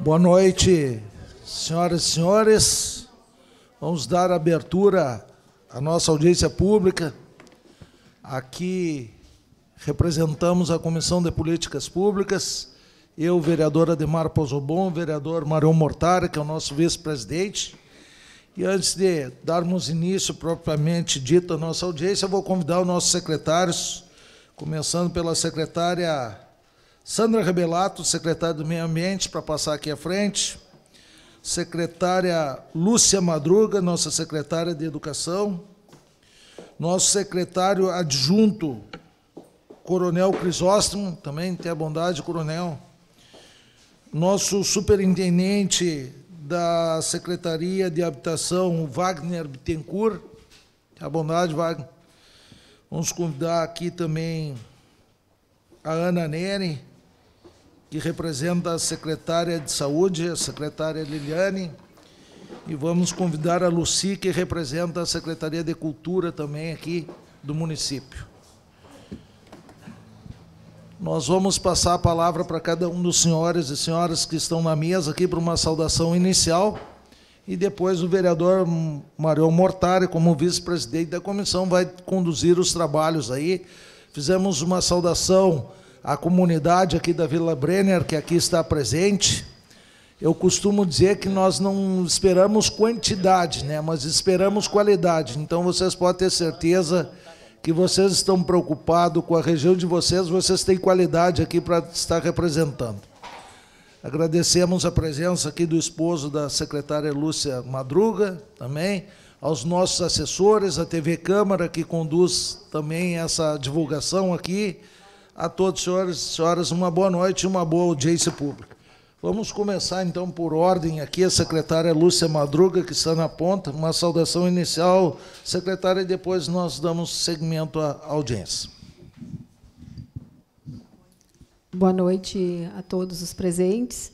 Boa noite, senhoras e senhores. Vamos dar abertura à nossa audiência pública. Aqui representamos a Comissão de Políticas Públicas. Eu, vereador Ademar Pozobon, vereador Marão Mortara, que é o nosso vice-presidente. E antes de darmos início propriamente dito à nossa audiência, vou convidar os nossos secretários, começando pela secretária Sandra Rebelato, secretária do Meio Ambiente, para passar aqui à frente secretária Lúcia Madruga, nossa secretária de Educação, nosso secretário adjunto, Coronel Crisóstomo, também tem a bondade, Coronel, nosso superintendente da Secretaria de Habitação, Wagner Bittencourt, tem a bondade, Wagner. Vamos convidar aqui também a Ana Neri, que representa a secretária de Saúde, a secretária Liliane, e vamos convidar a Luci, que representa a Secretaria de Cultura também aqui do município. Nós vamos passar a palavra para cada um dos senhores e senhoras que estão na mesa aqui para uma saudação inicial. E depois o vereador Mario Mortari, como vice-presidente da comissão, vai conduzir os trabalhos aí. Fizemos uma saudação a comunidade aqui da Vila Brenner, que aqui está presente. Eu costumo dizer que nós não esperamos quantidade, né, mas esperamos qualidade. Então vocês podem ter certeza que vocês estão preocupados com a região de vocês, vocês têm qualidade aqui para estar representando. Agradecemos a presença aqui do esposo da secretária Lúcia Madruga, também, aos nossos assessores, a TV Câmara, que conduz também essa divulgação aqui, a todos, senhores e senhoras, uma boa noite e uma boa audiência pública. Vamos começar, então, por ordem aqui, a secretária Lúcia Madruga, que está na ponta. Uma saudação inicial, secretária, e depois nós damos segmento à audiência. Boa noite a todos os presentes.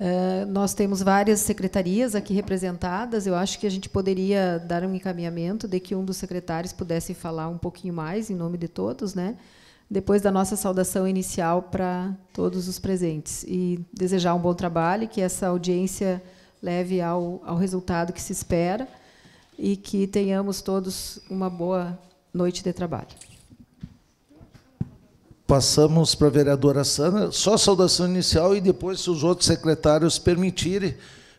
Eh, nós temos várias secretarias aqui representadas. Eu acho que a gente poderia dar um encaminhamento de que um dos secretários pudesse falar um pouquinho mais em nome de todos, né? depois da nossa saudação inicial para todos os presentes. E desejar um bom trabalho, que essa audiência leve ao, ao resultado que se espera e que tenhamos todos uma boa noite de trabalho. Passamos para a vereadora Sana. Só saudação inicial e depois, se os outros secretários permitirem,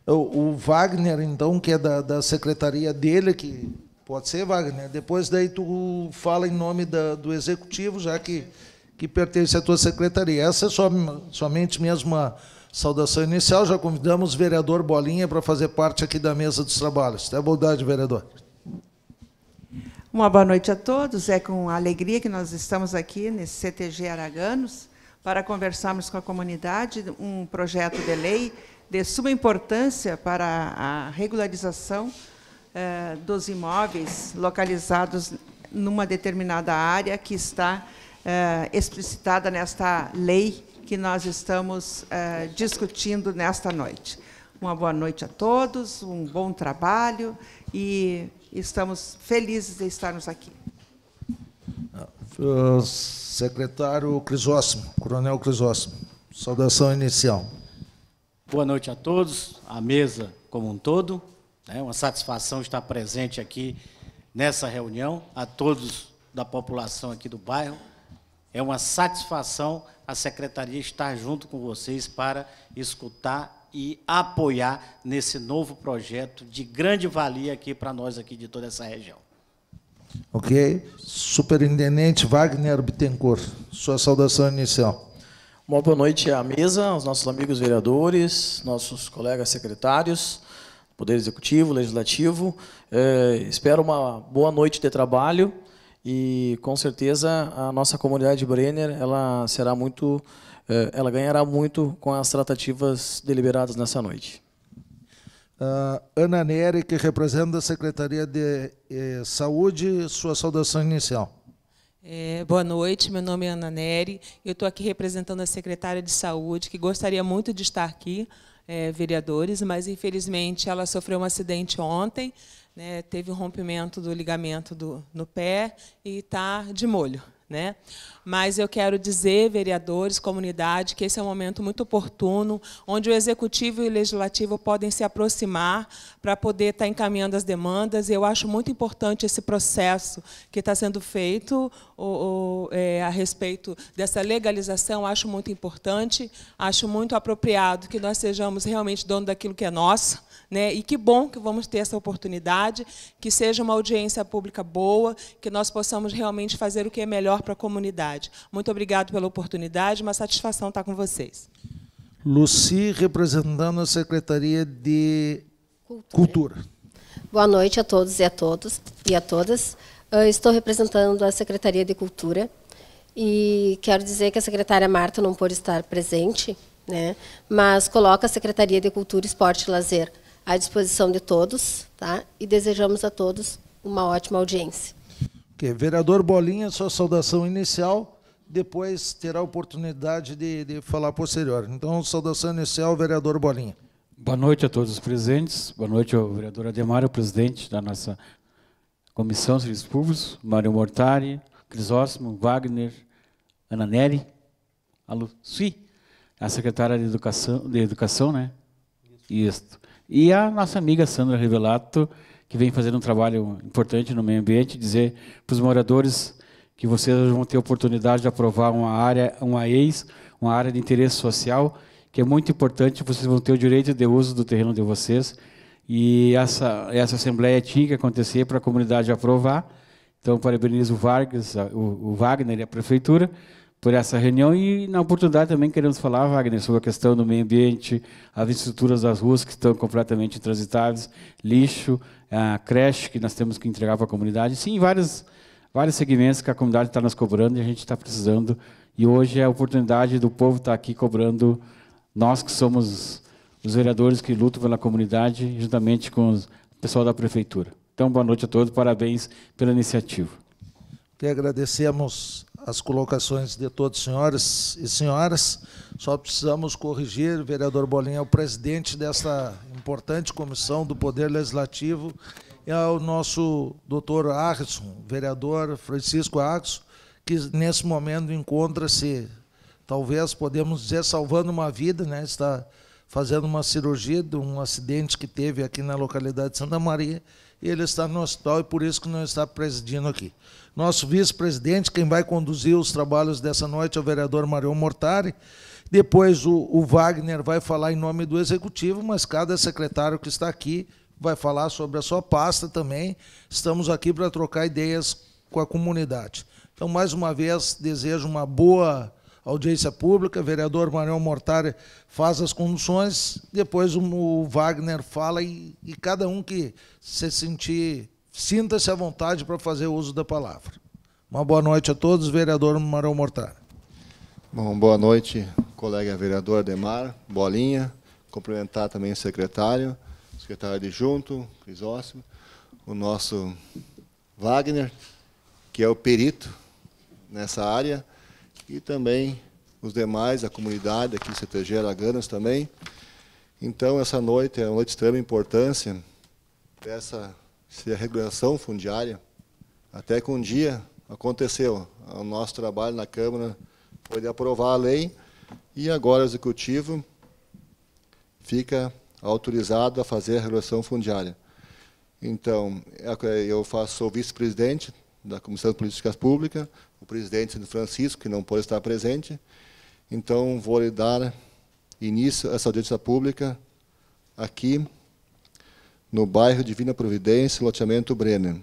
o, o Wagner, então, que é da, da secretaria dele, que Pode ser, Wagner. Depois daí tu fala em nome da, do executivo, já que, que pertence à tua secretaria. Essa é só, somente mesmo a saudação inicial. Já convidamos o vereador Bolinha para fazer parte aqui da mesa dos trabalhos. Até a bondade, vereador. Uma boa noite a todos. É com alegria que nós estamos aqui nesse CTG Araganos para conversarmos com a comunidade um projeto de lei de suma importância para a regularização eh, dos imóveis localizados numa determinada área que está eh, explicitada nesta lei que nós estamos eh, discutindo nesta noite. Uma boa noite a todos, um bom trabalho e estamos felizes de estarmos aqui. Ah, secretário Crisóstomo, Coronel Crisóstomo, saudação inicial. Boa noite a todos, à mesa como um todo. É uma satisfação estar presente aqui nessa reunião, a todos da população aqui do bairro. É uma satisfação a secretaria estar junto com vocês para escutar e apoiar nesse novo projeto de grande valia aqui para nós aqui de toda essa região. Ok. Superintendente Wagner Bittencourt, sua saudação inicial. Uma boa noite à mesa, aos nossos amigos vereadores, nossos colegas secretários. Poder Executivo, Legislativo. É, espero uma boa noite de trabalho e, com certeza, a nossa comunidade Brenner ela será muito, é, ela ganhará muito com as tratativas deliberadas nessa noite. Uh, Ana Nery, que representa a Secretaria de eh, Saúde, sua saudação inicial. É, boa noite, meu nome é Ana Nery, eu estou aqui representando a Secretária de Saúde, que gostaria muito de estar aqui, é, vereadores, mas infelizmente ela sofreu um acidente ontem, né, teve um rompimento do ligamento do, no pé e está de molho. Né? Mas eu quero dizer, vereadores, comunidade, que esse é um momento muito oportuno, onde o executivo e o legislativo podem se aproximar para poder estar tá encaminhando as demandas. E eu acho muito importante esse processo que está sendo feito o, o, é, a respeito dessa legalização. Acho muito importante, acho muito apropriado que nós sejamos realmente dono daquilo que é nosso né? E que bom que vamos ter essa oportunidade, que seja uma audiência pública boa, que nós possamos realmente fazer o que é melhor para a comunidade. Muito obrigado pela oportunidade, uma satisfação estar com vocês. Luci, representando a Secretaria de Cultura. Cultura. Boa noite a todos e a todos e a todas. Eu estou representando a Secretaria de Cultura e quero dizer que a secretária Marta não pôde estar presente, né? Mas coloca a Secretaria de Cultura, Esporte e Lazer à disposição de todos, tá? E desejamos a todos uma ótima audiência. Que Vereador Bolinha, sua saudação inicial, depois terá a oportunidade de, de falar posterior. Então, saudação inicial, vereador Bolinha. Boa noite a todos os presentes. Boa noite ao vereador Ademar, o presidente da nossa Comissão de Serviços Públicos, Mário Mortari, Crisóstomo, Wagner, Ana Neri, a Luci, a secretária de Educação, de Educação né? Isso. E a nossa amiga Sandra Revelato, que vem fazendo um trabalho importante no meio ambiente, dizer para os moradores que vocês vão ter a oportunidade de aprovar uma área, uma ex, uma área de interesse social, que é muito importante, vocês vão ter o direito de uso do terreno de vocês. E essa, essa assembleia tinha que acontecer para a comunidade aprovar. Então, parabenizo o Vargas, o, o Wagner e a prefeitura por essa reunião e na oportunidade também queremos falar, Wagner, sobre a questão do meio ambiente, as estruturas das ruas que estão completamente intransitáveis, lixo, a creche que nós temos que entregar para a comunidade, sim, vários, vários segmentos que a comunidade está nos cobrando e a gente está precisando. E hoje é a oportunidade do povo estar aqui cobrando, nós que somos os vereadores que lutam pela comunidade, juntamente com o pessoal da prefeitura. Então, boa noite a todos, parabéns pela iniciativa. Que agradecemos as colocações de todos senhoras senhores e senhoras. Só precisamos corrigir, vereador Bolinha é o presidente desta importante comissão do Poder Legislativo, é o nosso doutor Arson, vereador Francisco Arson, que nesse momento encontra-se, talvez podemos dizer, salvando uma vida, né? está fazendo uma cirurgia de um acidente que teve aqui na localidade de Santa Maria e ele está no hospital e por isso que não está presidindo aqui. Nosso vice-presidente, quem vai conduzir os trabalhos dessa noite, é o vereador Mario Mortari. Depois o, o Wagner vai falar em nome do executivo, mas cada secretário que está aqui vai falar sobre a sua pasta também. Estamos aqui para trocar ideias com a comunidade. Então, mais uma vez, desejo uma boa audiência pública, vereador Marão Mortari faz as conduções, depois o Wagner fala e, e cada um que se sentir, sinta-se à vontade para fazer uso da palavra. Uma boa noite a todos, vereador Marão Mortari. Bom, boa noite, colega vereador Ademar, Bolinha, cumprimentar também o secretário, secretário adjunto, Crisóstomo, o nosso Wagner, que é o perito nessa área, e também os demais, a comunidade aqui CTG Araganas também. Então, essa noite é uma noite de extrema importância dessa regulação fundiária, até que um dia aconteceu. O nosso trabalho na Câmara foi de aprovar a lei e agora o Executivo fica autorizado a fazer a regulação fundiária. Então, é eu faço, sou vice-presidente da Comissão de Políticas Públicas, o presidente Francisco, que não pôde estar presente. Então, vou lhe dar início a essa audiência pública aqui no bairro Divina Providência, loteamento Brenner.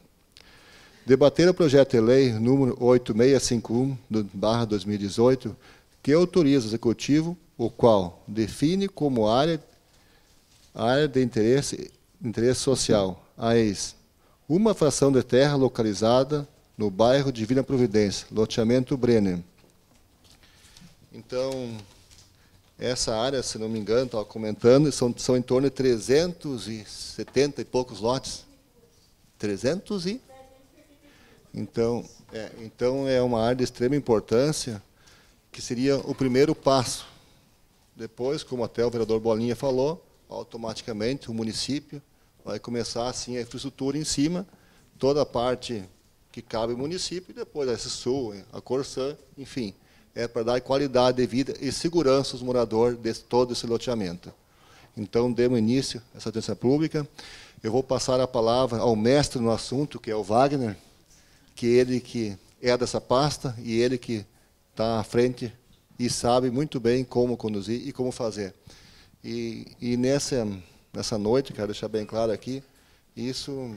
Debater o projeto de lei número 8651/2018, que autoriza o executivo, o qual define como área área de interesse interesse social a ex uma fração de terra localizada no bairro Divina Providência, loteamento Brenner. Então, essa área, se não me engano, estava comentando, são, são em torno de 370 e poucos lotes. 300 e... Então é, então, é uma área de extrema importância, que seria o primeiro passo. Depois, como até o vereador Bolinha falou, automaticamente o município vai começar assim a infraestrutura em cima, toda a parte que cabe ao município, e depois a SSU, a Corsã, enfim, é para dar qualidade de vida e segurança aos moradores de todo esse loteamento. Então, demos início a essa audiência pública. Eu vou passar a palavra ao mestre no assunto, que é o Wagner, que é ele que é dessa pasta e ele que está à frente e sabe muito bem como conduzir e como fazer. E, e nessa, nessa noite, quero deixar bem claro aqui, isso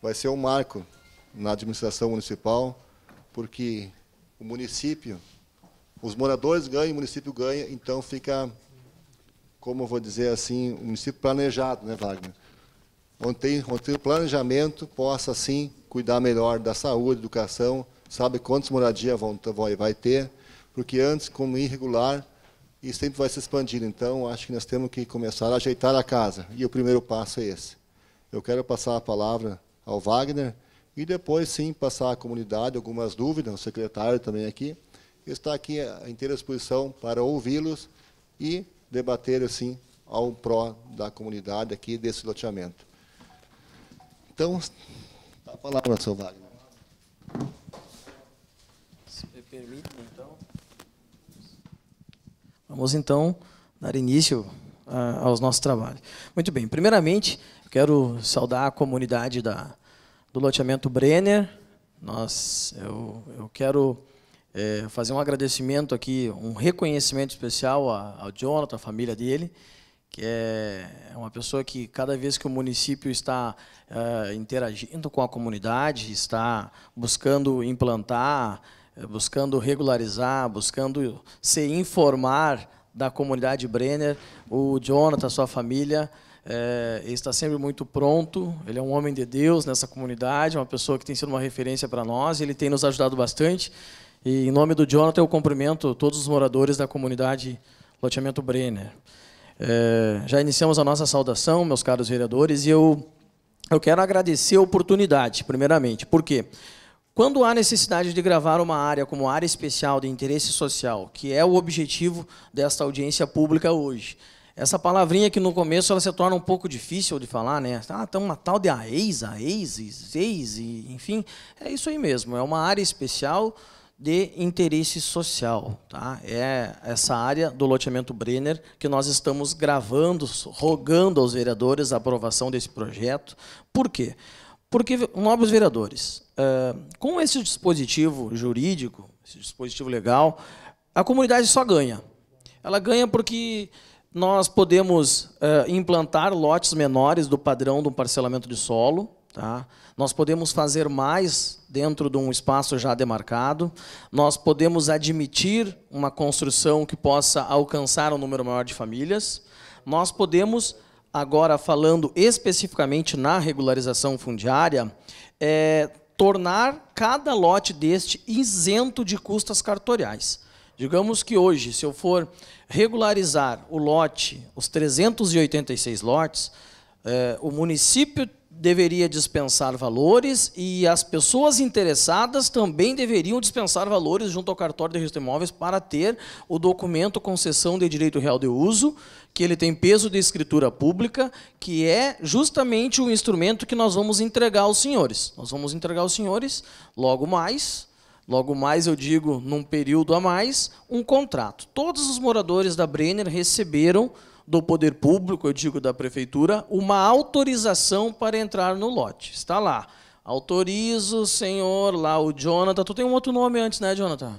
vai ser um marco na administração municipal, porque o município, os moradores ganham, o município ganha, então fica, como eu vou dizer assim, o município planejado, né, Wagner? Onde tem, o planejamento, possa, sim, cuidar melhor da saúde, educação, sabe quantas moradias vão, vai ter, porque antes, como irregular, isso sempre vai se expandir. Então, acho que nós temos que começar a ajeitar a casa. E o primeiro passo é esse. Eu quero passar a palavra ao Wagner, e depois sim passar à comunidade algumas dúvidas, o secretário também aqui está aqui à inteira exposição para ouvi-los e debater assim ao pró da comunidade aqui desse loteamento. Então, a palavra, seu Wagner. Se me permite, então. Vamos então dar início ah, aos nossos trabalhos. Muito bem, primeiramente, quero saudar a comunidade da do loteamento Brenner. Nós, eu, eu quero é, fazer um agradecimento aqui, um reconhecimento especial ao Jonathan, à família dele, que é, é uma pessoa que cada vez que o município está é, interagindo com a comunidade, está buscando implantar, é, buscando regularizar, buscando se informar da comunidade Brenner, o Jonathan, sua família, é, ele está sempre muito pronto. Ele é um homem de Deus nessa comunidade, uma pessoa que tem sido uma referência para nós. Ele tem nos ajudado bastante. E em nome do Jonathan, eu cumprimento todos os moradores da comunidade Loteamento Brenner. É, já iniciamos a nossa saudação, meus caros vereadores, e eu, eu quero agradecer a oportunidade, primeiramente. Por quê? Quando há necessidade de gravar uma área como área especial de interesse social, que é o objetivo desta audiência pública hoje, essa palavrinha que no começo ela se torna um pouco difícil de falar, né? Ah, tem uma tal de AEIS, AEIS, EIS, enfim, é isso aí mesmo. É uma área especial de interesse social, tá? É essa área do loteamento Brenner que nós estamos gravando, rogando aos vereadores a aprovação desse projeto. Por quê? Porque, nobres vereadores, eh, com esse dispositivo jurídico, esse dispositivo legal, a comunidade só ganha. Ela ganha porque nós podemos uh, implantar lotes menores do padrão do parcelamento de solo. Tá? Nós podemos fazer mais dentro de um espaço já demarcado. Nós podemos admitir uma construção que possa alcançar um número maior de famílias. Nós podemos, agora falando especificamente na regularização fundiária, é, tornar cada lote deste isento de custas cartoriais. Digamos que hoje, se eu for regularizar o lote, os 386 lotes, eh, o município deveria dispensar valores e as pessoas interessadas também deveriam dispensar valores junto ao cartório de registro de imóveis para ter o documento concessão de direito real de uso, que ele tem peso de escritura pública, que é justamente o instrumento que nós vamos entregar aos senhores. Nós vamos entregar aos senhores logo mais Logo mais, eu digo, num período a mais, um contrato. Todos os moradores da Brenner receberam do poder público, eu digo da prefeitura, uma autorização para entrar no lote. Está lá. Autorizo, senhor, lá o Jonathan. Tu tem um outro nome antes, né, Jonathan?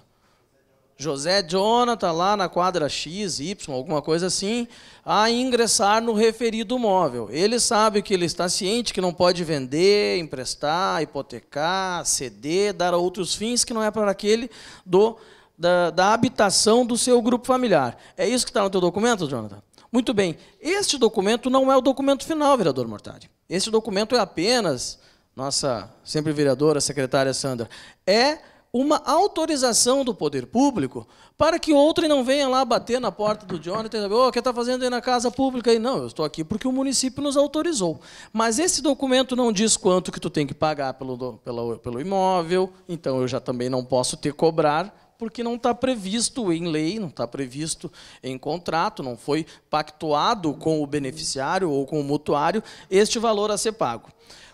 José Jonathan, lá na quadra X, Y, alguma coisa assim, a ingressar no referido móvel. Ele sabe que ele está ciente que não pode vender, emprestar, hipotecar, ceder, dar a outros fins que não é para aquele do, da, da habitação do seu grupo familiar. É isso que está no teu documento, Jonathan? Muito bem. Este documento não é o documento final, vereador Mortari. Este documento é apenas, nossa sempre vereadora, secretária Sandra, é uma autorização do poder público para que outro não venha lá bater na porta do Jonathan e saber, o que está fazendo aí na casa pública? E, não, eu estou aqui porque o município nos autorizou. Mas esse documento não diz quanto que tu tem que pagar pelo, pelo, pelo imóvel, então eu já também não posso te cobrar, porque não está previsto em lei, não está previsto em contrato, não foi pactuado com o beneficiário ou com o mutuário este valor a ser pago.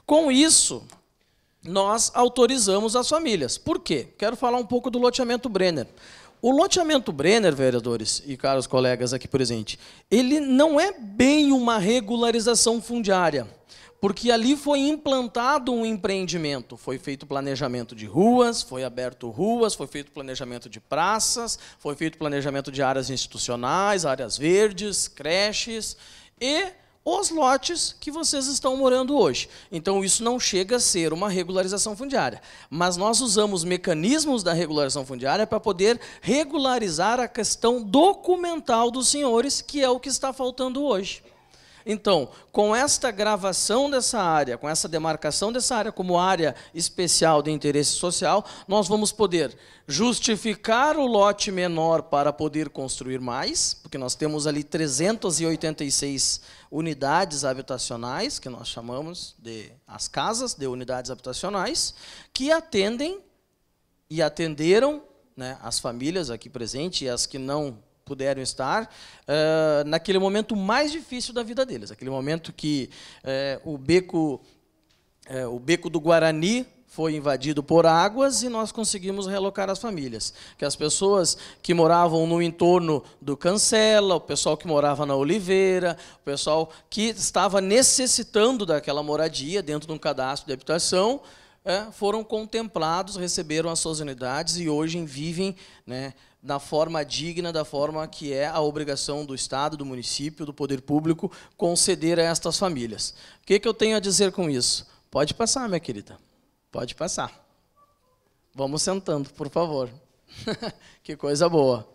Com isso, nós autorizamos as famílias. Por quê? Quero falar um pouco do loteamento Brenner. O loteamento Brenner, vereadores e caros colegas aqui presentes, ele não é bem uma regularização fundiária, porque ali foi implantado um empreendimento, foi feito planejamento de ruas, foi aberto ruas, foi feito planejamento de praças, foi feito planejamento de áreas institucionais, áreas verdes, creches, e os lotes que vocês estão morando hoje. Então, isso não chega a ser uma regularização fundiária. Mas nós usamos mecanismos da regularização fundiária para poder regularizar a questão documental dos senhores, que é o que está faltando hoje. Então, com esta gravação dessa área, com essa demarcação dessa área como área especial de interesse social, nós vamos poder justificar o lote menor para poder construir mais, porque nós temos ali 386 unidades habitacionais, que nós chamamos de as casas de unidades habitacionais, que atendem e atenderam né, as famílias aqui presentes e as que não puderam estar uh, naquele momento mais difícil da vida deles, aquele momento que uh, o beco uh, o beco do Guarani foi invadido por águas e nós conseguimos relocar as famílias. Que as pessoas que moravam no entorno do Cancela, o pessoal que morava na Oliveira, o pessoal que estava necessitando daquela moradia dentro de um cadastro de habitação, é, foram contemplados, receberam as suas unidades e hoje vivem né, da forma digna, da forma que é a obrigação do Estado, do município, do poder público conceder a estas famílias. O que, que eu tenho a dizer com isso? Pode passar, minha querida. Pode passar. Vamos sentando, por favor. que coisa boa.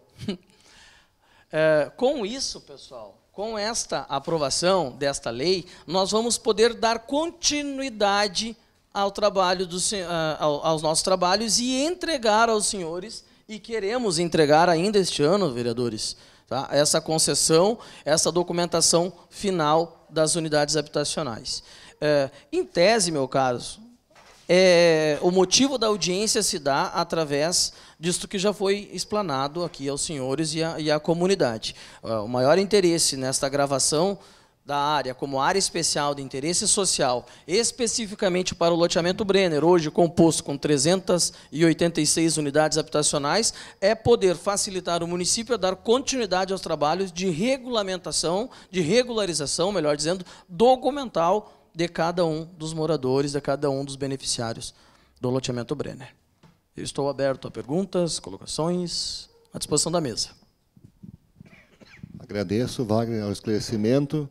é, com isso, pessoal, com esta aprovação desta lei, nós vamos poder dar continuidade ao trabalho do, ah, aos nossos trabalhos e entregar aos senhores e queremos entregar ainda este ano, vereadores, tá? essa concessão, essa documentação final das unidades habitacionais. É, em tese, meu caso, é, o motivo da audiência se dá através disto que já foi explanado aqui aos senhores e à, comunidade. É, o maior interesse nesta gravação da área como área especial de interesse social, especificamente para o loteamento Brenner, hoje composto com 386 unidades habitacionais, é poder facilitar o município a dar continuidade aos trabalhos de regulamentação, de regularização, melhor dizendo, documental de cada um dos moradores, de cada um dos beneficiários do loteamento Brenner. Eu estou aberto a perguntas, colocações, à disposição da mesa. Agradeço, Wagner, ao esclarecimento.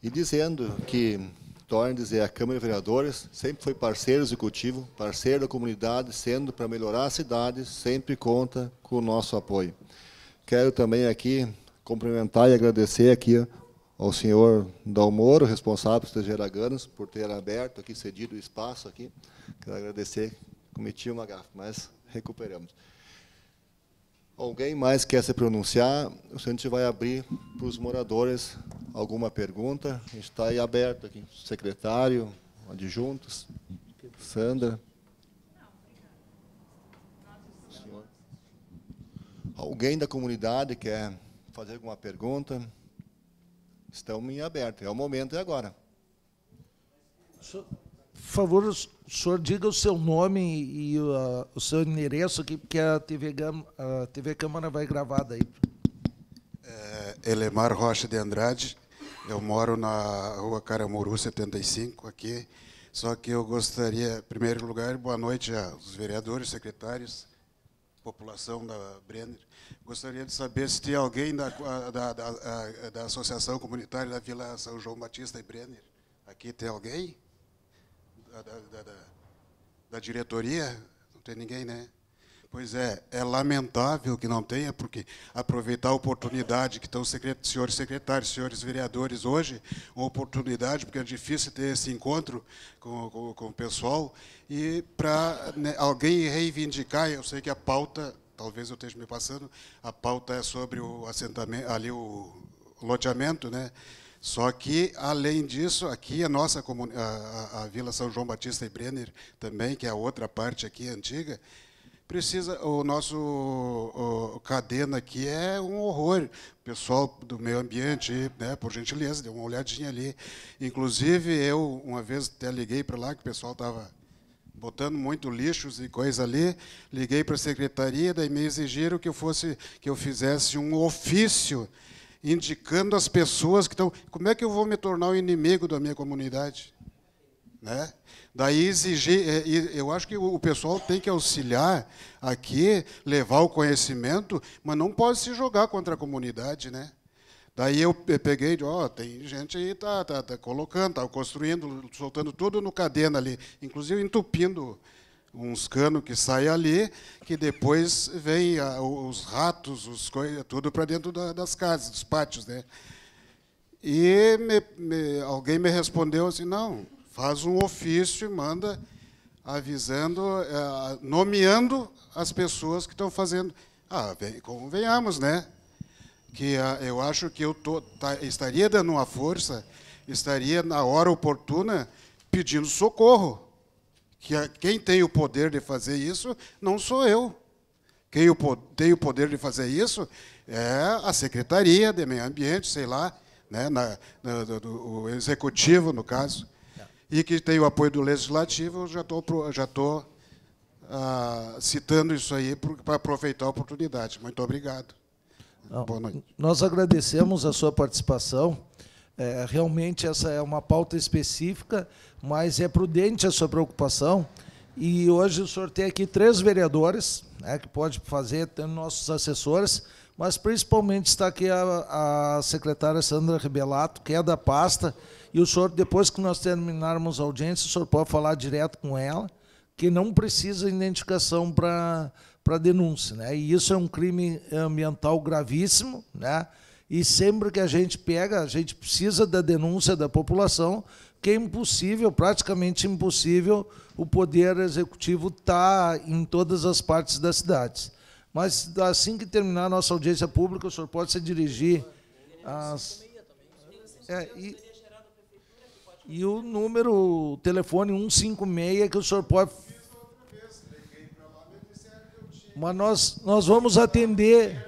E dizendo que, torna dizer, a Câmara de Vereadores sempre foi parceiro executivo, parceiro da comunidade, sendo para melhorar a cidade, sempre conta com o nosso apoio. Quero também aqui cumprimentar e agradecer aqui ao senhor Dalmoro, responsável por Estegeira por ter aberto aqui, cedido o espaço aqui. Quero agradecer, cometi uma gafa, mas recuperamos. Alguém mais quer se pronunciar? A gente vai abrir para os moradores alguma pergunta. A gente está aí aberto aqui. Secretário, adjuntos, Sandra. Alguém da comunidade quer fazer alguma pergunta? Estão em aberto. É o momento, e é agora. Senhor. Por favor, o senhor diga o seu nome e uh, o seu endereço aqui, porque a TV, Gama, a TV Câmara vai gravar daí. É, Elemar Rocha de Andrade. Eu moro na rua Caramuru 75, aqui. Só que eu gostaria, em primeiro lugar, boa noite aos vereadores, secretários, população da Brenner. Gostaria de saber se tem alguém da, da, da, da Associação Comunitária da Vila São João Batista e Brenner. Aqui tem alguém? da, da, da, da diretoria? Não tem ninguém, né? Pois é, é lamentável que não tenha, porque aproveitar a oportunidade que estão os senhores secretários, senhores vereadores hoje, uma oportunidade, porque é difícil ter esse encontro com, com, com o pessoal, e para né, alguém reivindicar, eu sei que a pauta, talvez eu esteja me passando, a pauta é sobre o assentamento, ali o loteamento, né? Só que, além disso, aqui a nossa a, a, Vila São João Batista e Brenner também, que é a outra parte aqui antiga, precisa o nosso o, o cadena aqui é um horror. Pessoal do meio ambiente, né, por gentileza, dê uma olhadinha ali. Inclusive eu uma vez até liguei para lá que o pessoal estava botando muito lixos e coisa ali. Liguei para a secretaria, daí me exigiram que eu fosse que eu fizesse um ofício indicando as pessoas que estão. Como é que eu vou me tornar o inimigo da minha comunidade? Né? Daí exigir, é, eu acho que o pessoal tem que auxiliar aqui, levar o conhecimento, mas não pode se jogar contra a comunidade, né? Daí eu peguei, ó, oh, tem gente aí tá, tá, tá colocando, tá construindo, soltando tudo no cadena ali, inclusive entupindo uns canos que saem ali, que depois vem a, ah, os ratos, os coisas, é tudo para dentro da, das casas, dos pátios. Né? E me, me, alguém me respondeu assim, não, faz um ofício e manda avisando, é, nomeando as pessoas que estão fazendo. Ah, bem, convenhamos, né? Que a, ah, eu acho que eu tô, tá, estaria dando uma força, estaria na hora oportuna pedindo socorro que quem tem o poder de fazer isso não sou eu. Quem tem o poder de fazer isso é a Secretaria de Meio Ambiente, sei lá, né, na, na, do, o Executivo, no caso, e que tem o apoio do Legislativo, eu já estou já tô, ah, citando isso aí para aproveitar a oportunidade. Muito obrigado. Não, Boa noite. Nós agradecemos a sua participação. É, realmente essa é uma pauta específica, mas é prudente a sua preocupação. E hoje o senhor tem aqui três vereadores né, que pode fazer, tendo nossos assessores, mas principalmente está aqui a, a, secretária Sandra Rebelato, que é da pasta, e o senhor, depois que nós terminarmos a audiência, o senhor pode falar direto com ela, que não precisa identificação para denúncia. Né? E isso é um crime ambiental gravíssimo, né? E sempre que a gente pega, a gente precisa da denúncia da população, que é impossível, praticamente impossível, o poder executivo estar tá em todas as partes das cidades. Mas assim que terminar a nossa audiência pública, o senhor pode se dirigir às. É, e, e o número, o telefone 156, que o senhor pode mas nós, nós vamos atender.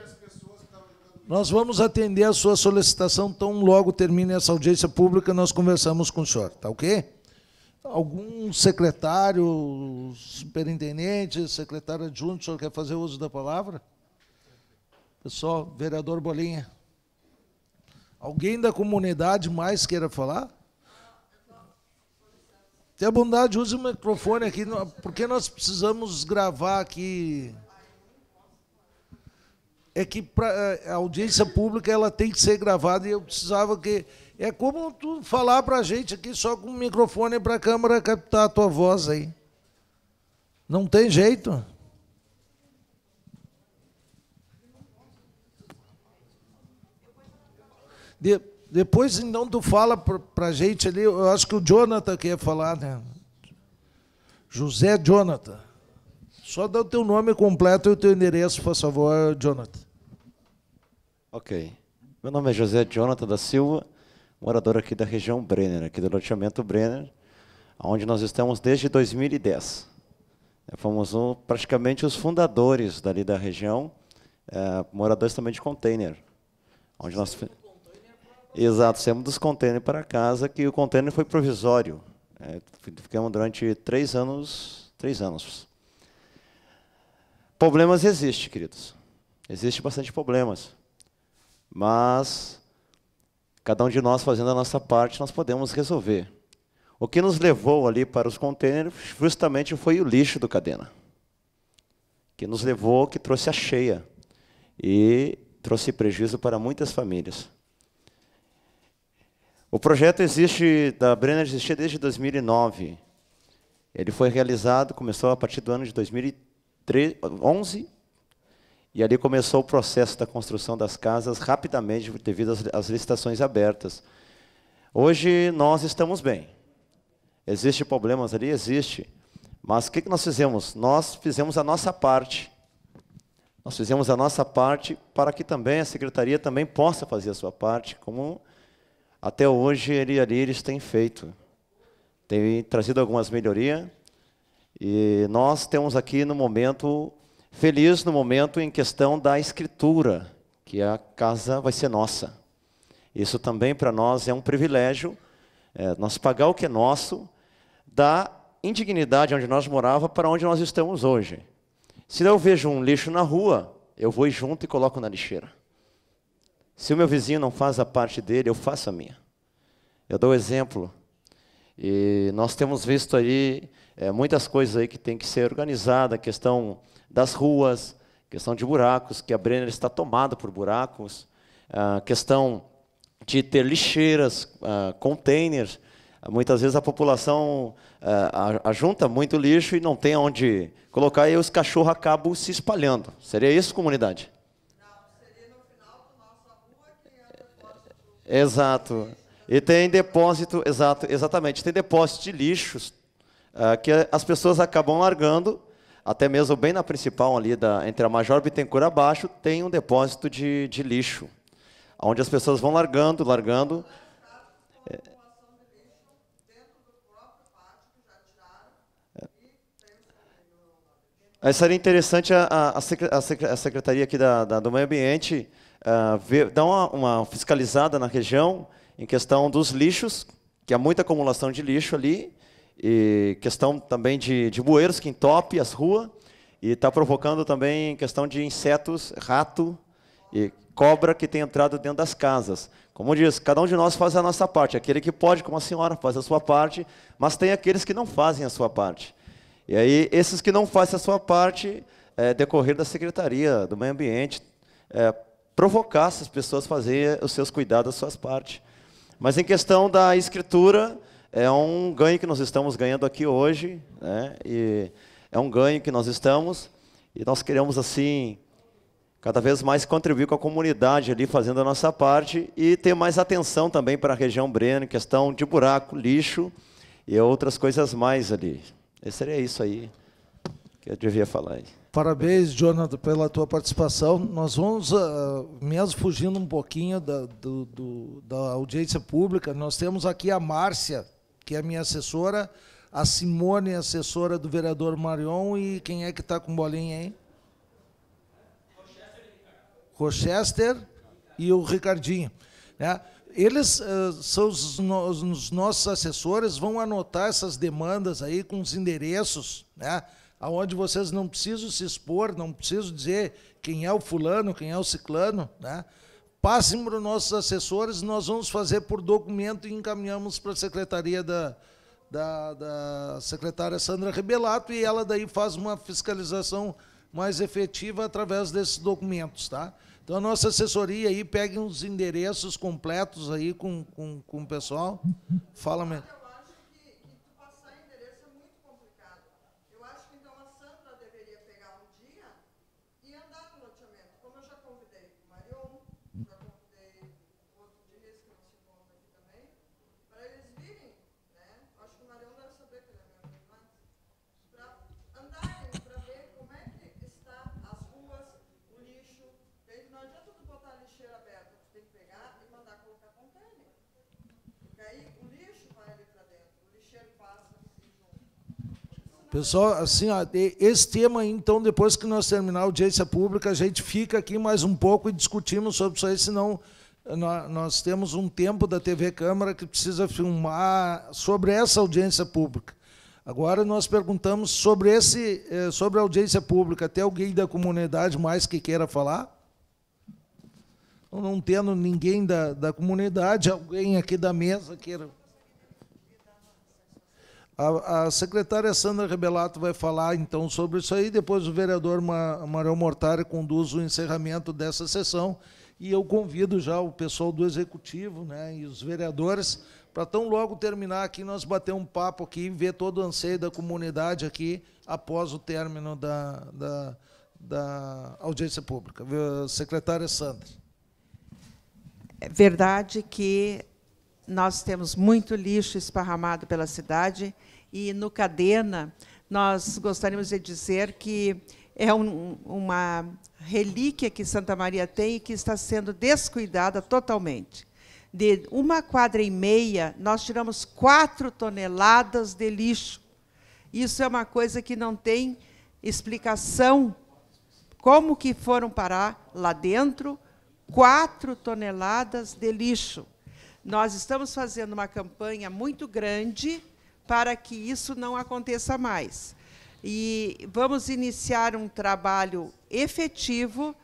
Nós vamos atender a sua solicitação tão logo termine essa audiência pública, nós conversamos com o senhor, tá ok? Algum secretário, superintendente, secretário adjunto, o senhor quer fazer uso da palavra? Pessoal, vereador Bolinha. Alguém da comunidade mais queira falar? Tenha bondade, use o microfone aqui, porque nós precisamos gravar aqui é que pra, é, a audiência pública ela tem que ser gravada e eu precisava que. É como tu falar para a gente aqui só com o microfone para a câmera captar a tua voz aí. Não tem jeito. De, depois, então, tu fala para a gente ali, eu acho que o Jonathan quer falar, né? José Jonathan. Só dá o teu nome completo e o teu endereço, por favor, Jonathan. Ok. Meu nome é José Jonathan da Silva, morador aqui da região Brenner, aqui do loteamento Brenner, onde nós estamos desde 2010. Né, fomos um, praticamente os fundadores dali da região, é, moradores também de container. Onde nós... Exato, saímos dos containers para casa, que o container foi provisório. É, ficamos durante três anos, três anos Problemas existem, queridos. Existem bastante problemas. Mas cada um de nós fazendo a nossa parte, nós podemos resolver. O que nos levou ali para os contêineres justamente foi o lixo do cadena. Que nos levou, que trouxe a cheia. E trouxe prejuízo para muitas famílias. O projeto existe, da Brenner existia desde 2009. Ele foi realizado, começou a partir do ano de 2013. 11, e ali começou o processo da construção das casas rapidamente, devido às, licitações abertas. Hoje nós estamos bem. Existem problemas ali? Existe. Mas o que, que nós fizemos? Nós fizemos a nossa parte. Nós fizemos a nossa parte para que também a secretaria também possa fazer a sua parte, como até hoje ele ali eles têm feito. Tem trazido algumas melhorias, e nós temos aqui no momento feliz no momento em questão da escritura, que a casa vai ser nossa. Isso também para nós é um privilégio, é, nós pagar o que é nosso da indignidade onde nós morava para onde nós estamos hoje. Se eu vejo um lixo na rua, eu vou junto e coloco na lixeira. Se o meu vizinho não faz a parte dele, eu faço a minha. Eu dou exemplo. E nós temos visto aí é, muitas coisas aí que tem que ser organizada, a questão das ruas, questão de buracos, que a Brenner está tomada por buracos, a questão de ter lixeiras, ah, containers. Muitas vezes a população ah, junta muito lixo e não tem onde colocar, e os cachorros acabam se espalhando. Seria isso, comunidade? Não, seria no final nossa rua que é do... Exato. E tem depósito, exato, exatamente, tem depósito de lixos uh, que as pessoas acabam largando, até mesmo bem na principal ali, da, entre a Major Bittencourt abaixo, tem um depósito de, de lixo, onde as pessoas vão largando, largando. É, Aí é, seria interessante a, a, a, secretaria aqui da, da do meio ambiente uh, ver, dar uma, uma, fiscalizada na região em questão dos lixos, que há muita acumulação de lixo ali, e questão também de, de bueiros que entope as ruas, e está provocando também questão de insetos, rato e cobra que tem entrado dentro das casas. Como diz, cada um de nós faz a nossa parte. Aquele que pode, como a senhora, faz a sua parte, mas tem aqueles que não fazem a sua parte. E aí, esses que não fazem a sua parte, é, decorrer da Secretaria do Meio Ambiente, é, provocar essas pessoas a fazer os seus cuidados, as suas partes. Mas em questão da escritura, é um ganho que nós estamos ganhando aqui hoje, né? E é um ganho que nós estamos e nós queremos assim cada vez mais contribuir com a comunidade ali fazendo a nossa parte e ter mais atenção também para a região Breno, questão de buraco, lixo e outras coisas mais ali. E seria isso aí que eu devia falar. Aí. Parabéns, Jonathan, pela tua participação. Nós vamos, uh, mesmo fugindo um pouquinho da, do, do, da audiência pública, nós temos aqui a Márcia, que é minha assessora, a Simone, assessora do vereador Marion, e quem é que está com bolinha aí? Rochester e o Ricardinho. Né? Eles uh, são os, no, os nossos assessores, vão anotar essas demandas aí com os endereços, né? aonde vocês não precisam se expor, não precisam dizer quem é o fulano, quem é o ciclano, né? Passem para os nossos assessores, nós vamos fazer por documento e encaminhamos para a Secretaria da, da, da secretária Sandra Rebelato e ela daí faz uma fiscalização mais efetiva através desses documentos, tá? Então a nossa assessoria aí pegue os endereços completos aí com, com, com o pessoal. Fala mesmo. Pessoal, assim, ó, esse tema, então, depois que nós terminar a audiência pública, a gente fica aqui mais um pouco e discutimos sobre isso aí, senão nós temos um tempo da TV Câmara que precisa filmar sobre essa audiência pública. Agora nós perguntamos sobre, esse, eh, sobre a audiência pública. Tem alguém da comunidade mais que queira falar? Então, não tendo ninguém da, da comunidade, alguém aqui da mesa queira a, a, secretária Sandra Rebelato vai falar então sobre isso aí, depois o vereador Marão Mortari conduz o encerramento dessa sessão e eu convido já o pessoal do executivo né, e os vereadores para tão logo terminar aqui nós bater um papo aqui e ver todo o anseio da comunidade aqui após o término da, da, da audiência pública. Secretária Sandra. É verdade que nós temos muito lixo esparramado pela cidade e no Cadena, nós gostaríamos de dizer que é um, uma relíquia que Santa Maria tem e que está sendo descuidada totalmente. De uma quadra e meia, nós tiramos quatro toneladas de lixo. Isso é uma coisa que não tem explicação. Como que foram parar lá dentro quatro toneladas de lixo? Nós estamos fazendo uma campanha muito grande para que isso não aconteça mais. E vamos iniciar um trabalho efetivo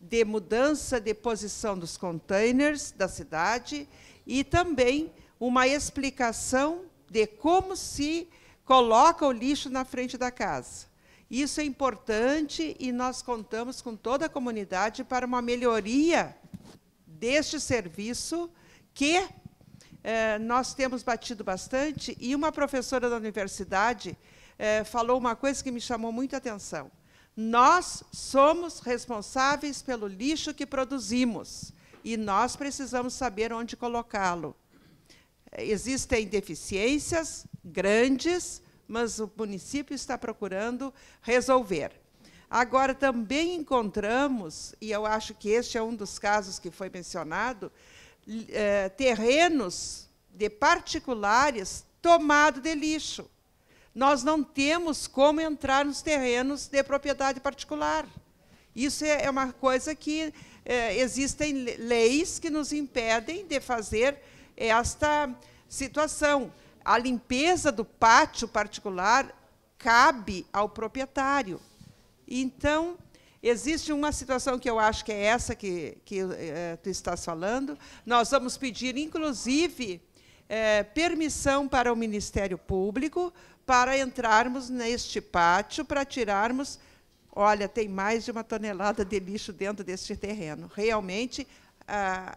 de mudança de posição dos containers da cidade e também uma explicação de como se coloca o lixo na frente da casa. Isso é importante e nós contamos com toda a comunidade para uma melhoria deste serviço que é, nós temos batido bastante, e uma professora da universidade é, falou uma coisa que me chamou a atenção. Nós somos responsáveis pelo lixo que produzimos e nós precisamos saber onde colocá-lo. Existem deficiências grandes, mas o município está procurando resolver. Agora, também encontramos, e eu acho que este é um dos casos que foi mencionado, eh, terrenos de particulares tomados de lixo. Nós não temos como entrar nos terrenos de propriedade particular. Isso é, é uma coisa que eh, existem leis que nos impedem de fazer esta situação. A limpeza do pátio particular cabe ao proprietário. Então, Existe uma situação que eu acho que é essa que, que é, tu estás falando. Nós vamos pedir, inclusive, é, permissão para o Ministério Público para entrarmos neste pátio para tirarmos. Olha, tem mais de uma tonelada de lixo dentro deste terreno. Realmente,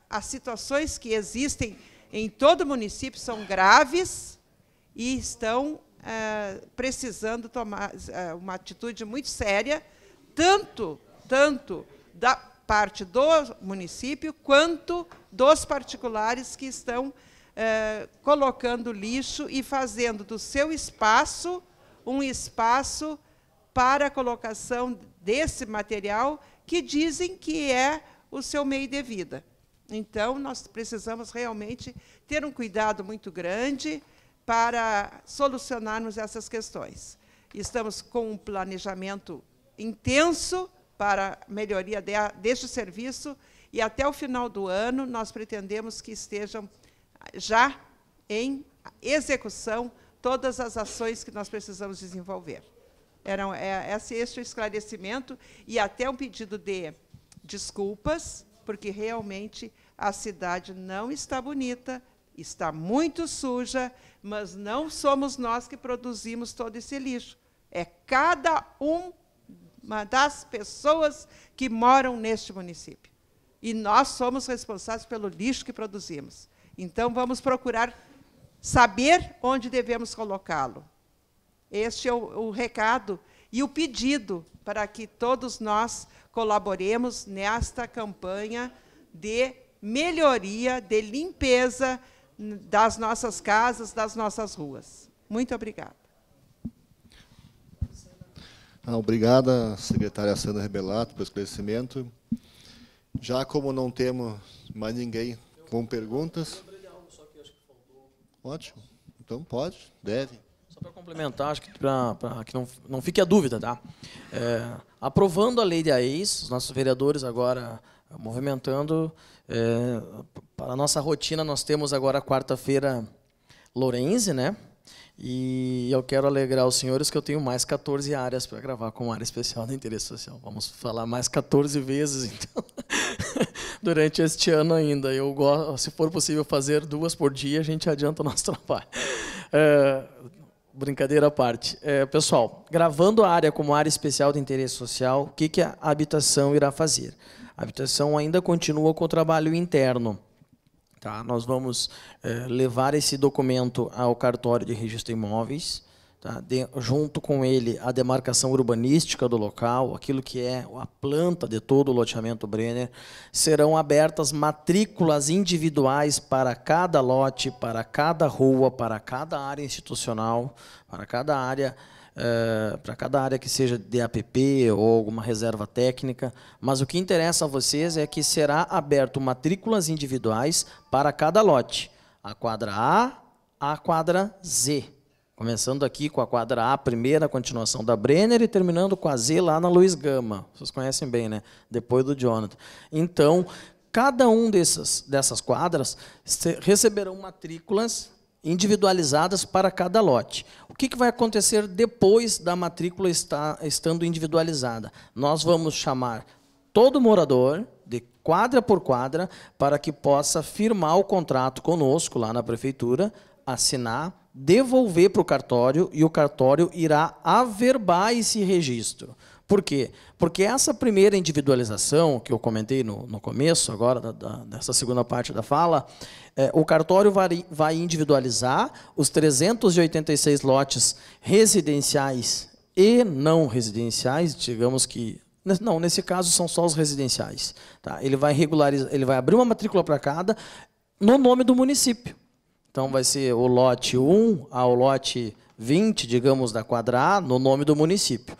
as situações que existem em todo o município são graves e estão eh, precisando tomar uma atitude muito séria tanto, tanto da parte do município quanto dos particulares que estão eh, colocando lixo e fazendo do seu espaço um espaço para a colocação desse material que dizem que é o seu meio de vida. Então, nós precisamos realmente ter um cuidado muito grande para solucionarmos essas questões. Estamos com um planejamento intenso para melhoria de, deste serviço e até o final do ano nós pretendemos que estejam já em execução todas as ações que nós precisamos desenvolver. Era é, esse, este é esclarecimento e até um pedido de desculpas, porque realmente a cidade não está bonita, está muito suja, mas não somos nós que produzimos todo esse lixo. É cada um das pessoas que moram neste município. E nós somos responsáveis pelo lixo que produzimos. Então, vamos procurar saber onde devemos colocá-lo. Este é o, o recado e o pedido para que todos nós colaboremos nesta campanha de melhoria, de limpeza das nossas casas, das nossas ruas. Muito obrigada. Ah, obrigada, secretária Sandra Rebelato, pelo esclarecimento. Já como não temos mais ninguém com perguntas... Ótimo. Então pode, deve. Só para complementar, acho que para que não, não fique a dúvida, tá? É, aprovando a lei de AEIS, os nossos vereadores agora é, movimentando. É, para a nossa rotina, nós temos agora quarta-feira Lorenzi, né? E eu quero alegrar os senhores que eu tenho mais 14 áreas para gravar como área especial de interesse social. Vamos falar mais 14 vezes, então, durante este ano ainda. Eu gosto, se for possível fazer duas por dia, a gente adianta o nosso trabalho. É, brincadeira à parte. É, pessoal, gravando a área como área especial de interesse social, o que, que a habitação irá fazer? A habitação ainda continua com o trabalho interno Tá? Nós vamos é, levar esse documento ao cartório de registro de imóveis, tá? de, junto com ele a demarcação urbanística do local, aquilo que é a planta de todo o loteamento Brenner, serão abertas matrículas individuais para cada lote, para cada rua, para cada área institucional, para cada área uh, eh, para cada área que seja DAPP ou alguma reserva técnica, mas o que interessa a vocês é que será aberto matrículas individuais para cada lote, a quadra A, a quadra Z. Começando aqui com a quadra A, primeira a continuação da Brenner, e terminando com a Z lá na Luiz Gama. Vocês conhecem bem, né? Depois do Jonathan. Então, cada um dessas, dessas quadras receberão matrículas individualizadas para cada lote. O que, que vai acontecer depois da matrícula estar estando individualizada? Nós vamos chamar todo morador de quadra por quadra para que possa firmar o contrato conosco lá na prefeitura, assinar, devolver para o cartório e o cartório irá averbar esse registro. Por quê? Porque essa primeira individualização, que eu comentei no, no começo agora, da, da, dessa segunda parte da fala, é, o cartório vai, vai individualizar os 386 lotes residenciais e não residenciais, digamos que não, nesse caso são só os residenciais. Tá? Ele vai regularizar, ele vai abrir uma matrícula para cada no nome do município. Então vai ser o lote 1 ao lote 20, digamos, da quadra A, no nome do município.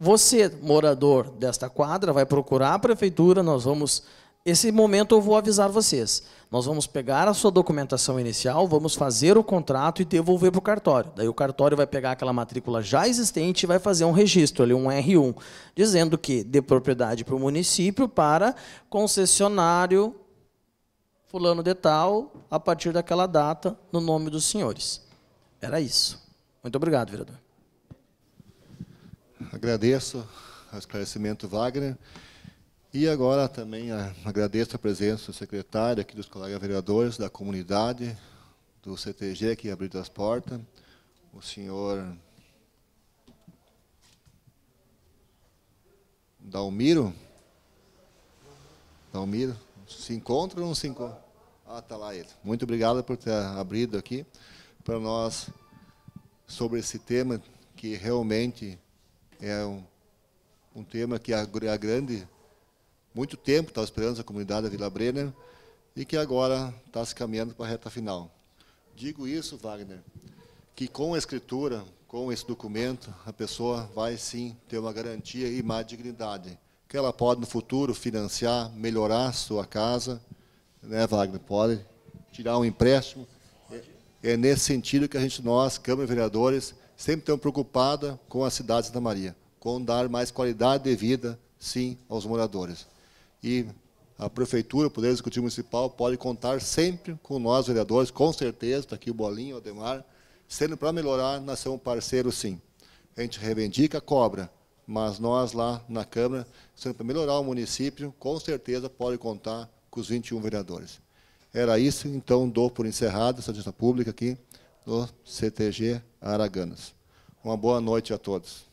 Você, morador desta quadra, vai procurar a prefeitura, nós vamos esse momento eu vou avisar vocês. Nós vamos pegar a sua documentação inicial, vamos fazer o contrato e devolver para o cartório. Daí o cartório vai pegar aquela matrícula já existente e vai fazer um registro, ali, um R1, dizendo que de propriedade para o município para concessionário fulano de tal, a partir daquela data, no nome dos senhores. Era isso. Muito obrigado, vereador. Agradeço o esclarecimento, Wagner. E agora também ah, agradeço a presença do secretário, aqui dos colegas vereadores, da comunidade, do CTG que abriu as portas, o senhor Dalmiro. Dalmiro, se encontra ou não se encontra? Ah, está lá ele. Muito obrigado por ter abrido aqui para nós sobre esse tema que realmente é um, um tema que a, a grande muito tempo estava esperando a comunidade da Vila Brenner e que agora está se caminhando para a reta final. Digo isso, Wagner, que com a escritura, com esse documento, a pessoa vai sim ter uma garantia e mais dignidade, que ela pode no futuro financiar, melhorar sua casa, né, Wagner? Pode tirar um empréstimo. É, é nesse sentido que a gente, nós, Câmara e vereadores, sempre estamos preocupada com a cidade de Santa Maria, com dar mais qualidade de vida, sim, aos moradores e a Prefeitura, o Poder Executivo Municipal, pode contar sempre com nós, vereadores, com certeza, está aqui o Bolinho, o Ademar, sendo para melhorar, nós somos parceiros, sim. A gente reivindica, cobra, mas nós lá na Câmara, sendo para melhorar o município, com certeza pode contar com os 21 vereadores. Era isso, então dou por encerrada essa audiência pública aqui no CTG Araganas. Uma boa noite a todos.